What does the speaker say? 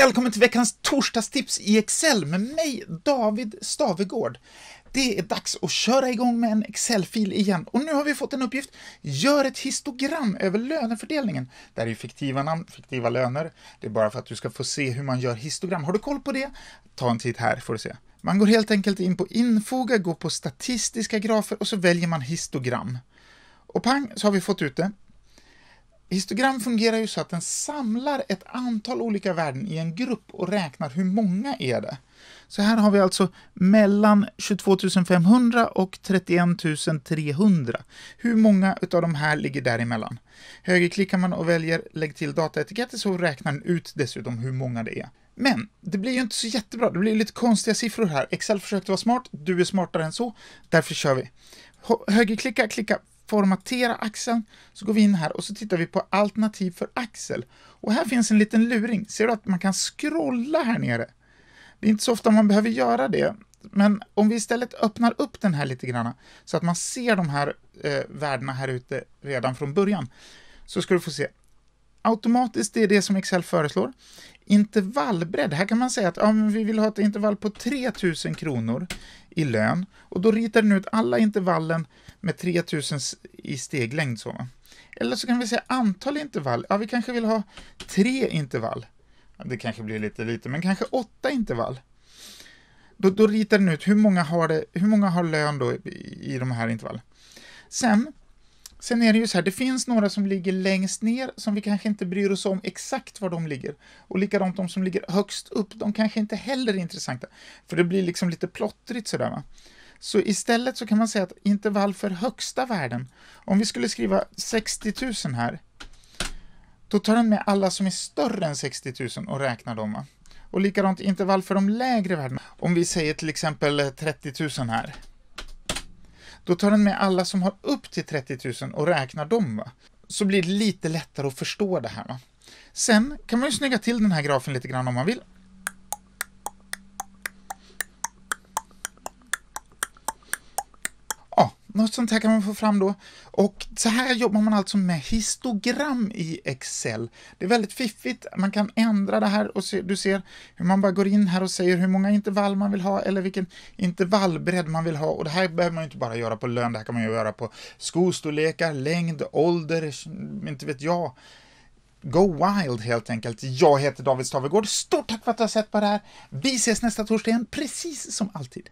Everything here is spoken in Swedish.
Välkommen till veckans torsdagstips i Excel med mig, David Stavegård. Det är dags att köra igång med en Excel-fil igen och nu har vi fått en uppgift. Gör ett histogram över lönefördelningen. Det här är ju fiktiva namn, fiktiva löner. Det är bara för att du ska få se hur man gör histogram. Har du koll på det? Ta en titt här får du se. Man går helt enkelt in på infoga, går på statistiska grafer och så väljer man histogram. Och pang så har vi fått ut det histogram fungerar ju så att den samlar ett antal olika värden i en grupp och räknar hur många är det. Så här har vi alltså mellan 22 500 och 31 300. Hur många av de här ligger däremellan? Högerklickar man och väljer Lägg till dataetiketter så räknar den ut dessutom hur många det är. Men det blir ju inte så jättebra, det blir lite konstiga siffror här. Excel försökte vara smart, du är smartare än så, därför kör vi. Högerklicka, klicka formatera axeln så går vi in här och så tittar vi på alternativ för axel. Och här finns en liten luring. Ser du att man kan scrolla här nere? Det är inte så ofta man behöver göra det, men om vi istället öppnar upp den här lite grann så att man ser de här eh, värdena här ute redan från början så ska du få se. Automatiskt, det är det som Excel föreslår intervallbredd. Här kan man säga att ja, vi vill ha ett intervall på 3000 kronor i lön och då ritar den ut alla intervallen med 3000 i steglängd. Så. Eller så kan vi säga antal intervall. Ja, vi kanske vill ha tre intervall. det kanske blir lite lite, men kanske åtta intervall. Då, då ritar den ut hur många har, det, hur många har lön då i, i de här intervallen. Sen Sen är det ju så här, det finns några som ligger längst ner som vi kanske inte bryr oss om exakt var de ligger. Och likadant de som ligger högst upp, de kanske inte heller är intressanta. För det blir liksom lite plottrigt sådär. Va? Så istället så kan man säga att intervall för högsta värden, om vi skulle skriva 60 000 här, då tar den med alla som är större än 60 000 och räknar dem. Va? Och likadant intervall för de lägre värdena. Om vi säger till exempel 30 000 här, då tar den med alla som har upp till 30 000 och räknar dem. Va? Så blir det lite lättare att förstå det här. Va? Sen kan man ju snygga till den här grafen lite grann om man vill. Något sånt här kan man få fram då. Och så här jobbar man alltså med histogram i Excel. Det är väldigt fiffigt, man kan ändra det här och se, du ser hur man bara går in här och säger hur många intervall man vill ha eller vilken intervallbredd man vill ha. Och det här behöver man inte bara göra på lön, det här kan man göra på skostorlekar, längd, ålder, inte vet jag. Go wild helt enkelt. Jag heter David Stavegård. Stort tack för att du har sett på det här. Vi ses nästa torsdag igen, precis som alltid.